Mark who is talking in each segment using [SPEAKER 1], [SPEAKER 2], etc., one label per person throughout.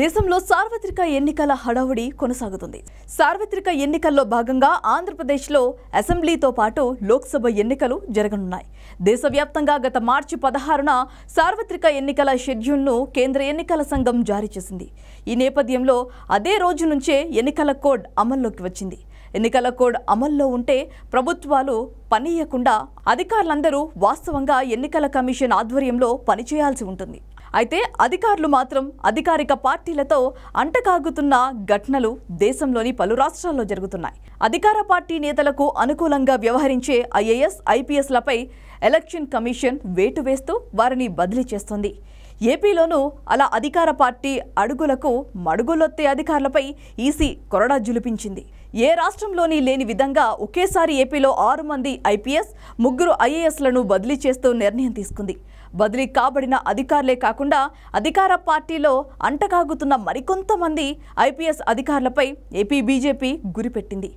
[SPEAKER 1] దేశంలో సార్వత్రిక ఎన్నికల హడావుడి కొనసాగుతుంది సార్వత్రిక ఎన్నికల్లో భాగంగా ఆంధ్రప్రదేశ్లో అసెంబ్లీతో పాటు లోక్సభ ఎన్నికలు జరగనున్నాయి దేశవ్యాప్తంగా గత మార్చి పదహారున సార్వత్రిక ఎన్నికల షెడ్యూల్ను కేంద్ర ఎన్నికల సంఘం జారీ చేసింది ఈ నేపథ్యంలో అదే రోజు నుంచే ఎన్నికల కోడ్ అమల్లోకి వచ్చింది ఎన్నికల కోడ్ అమల్లో ఉంటే ప్రభుత్వాలు పనియకుండా అధికారులందరూ వాస్తవంగా ఎన్నికల కమిషన్ ఆధ్వర్యంలో పనిచేయాల్సి ఉంటుంది అయితే అధికారులు మాత్రం అధికారిక పార్టీలతో అంటకాగుతున్న ఘటనలు దేశంలోని పలు రాష్ట్రాల్లో జరుగుతున్నాయి అధికార పార్టీ నేతలకు అనుకూలంగా వ్యవహరించే ఐఏఎస్ ఐపీఎస్లపై ఎలక్షన్ కమిషన్ వేటు వేస్తూ వారిని బదిలీ చేస్తోంది ఏపీలోనూ అలా అధికార పార్టీ అడుగులకు మడుగులొత్తే అధికారులపై ఈసీ కొరడా జులిపించింది ఏ రాష్ట్రంలోని లేని విధంగా ఒకేసారి ఏపీలో ఆరు మంది ఐపీఎస్ ముగ్గురు ఐఏఎస్లను బదిలీ చేస్తూ నిర్ణయం తీసుకుంది బదిలీ కాబడిన అధికారులే కాకుండా అధికార పార్టీలో అంటకాగుతున్న మరికొంతమంది ఐపీఎస్ అధికారులపై ఏపీ బీజేపీ గురిపెట్టింది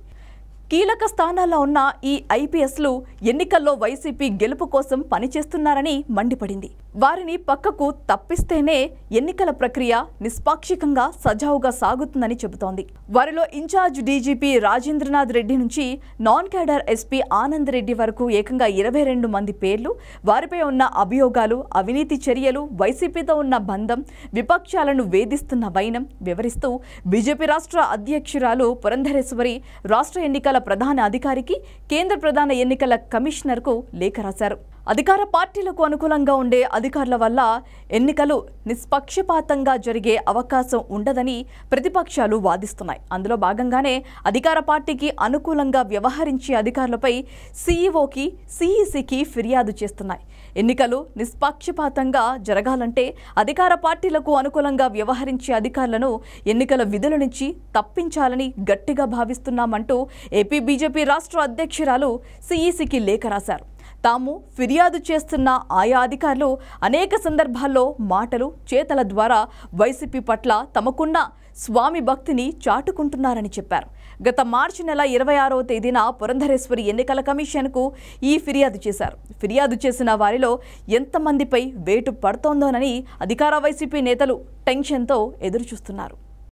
[SPEAKER 1] కీలక స్థానాల్లో ఉన్న ఈ ఐపీఎస్లు ఎన్నికల్లో వైసీపీ గెలుపు కోసం పనిచేస్తున్నారని మండిపడింది వారిని పక్కకు తప్పిస్తేనే ఎన్నికల ప్రక్రియ నిష్పాక్షికంగా సజావుగా సాగుతుందని చెబుతోంది వారిలో ఇన్ఛార్జ్ డీజీపీ రాజేంద్రనాథ్ రెడ్డి నుంచి non cadre SP Anand Reddy వరకు ఏకంగా ఇరవై రెండు మంది పేర్లు వారిపై ఉన్న అభియోగాలు అవినీతి చర్యలు వైసీపీతో ఉన్న బంధం విపక్షాలను వేధిస్తున్న వైనం వివరిస్తూ బీజేపీ రాష్ట్ర అధ్యక్షురాలు పురంధరేశ్వరి రాష్ట్ర ఎన్నికల ప్రధాన అధికారికి కేంద్ర ప్రధాన ఎన్నికల కమిషనర్కు లేఖ రాశారు అధికార పార్టీలకు అనుకూలంగా ఉండే అధికారుల వల్ల ఎన్నికలు నిష్పక్షపాతంగా జరిగే అవకాశం ఉండదని ప్రతిపక్షాలు వాదిస్తున్నాయి అందులో భాగంగానే అధికార పార్టీకి అనుకూలంగా వ్యవహరించే అధికారులపై సీఈఓకి సిఈసికి ఫిర్యాదు చేస్తున్నాయి ఎన్నికలు నిష్పక్షపాతంగా జరగాలంటే అధికార పార్టీలకు అనుకూలంగా వ్యవహరించే అధికారులను ఎన్నికల విధుల నుంచి తప్పించాలని గట్టిగా భావిస్తున్నామంటూ ఏపీ బీజేపీ రాష్ట్ర అధ్యక్షురాలు సిఈసికి లేఖ రాశారు తాము ఫిర్యాదు చేస్తున్న ఆయా అధికారులు అనేక సందర్భాల్లో మాటలు చేతల ద్వారా వైసీపీ పట్ల తమకున్న స్వామి భక్తిని చాటుకుంటున్నారని చెప్పారు గత మార్చి నెల ఇరవై ఆరో తేదీన పురంధరేశ్వరి ఎన్నికల కమిషన్కు ఈ ఫిర్యాదు చేశారు ఫిర్యాదు చేసిన వారిలో ఎంతమందిపై వేటు పడుతోందోనని అధికార వైసీపీ నేతలు టెన్షన్తో ఎదురుచూస్తున్నారు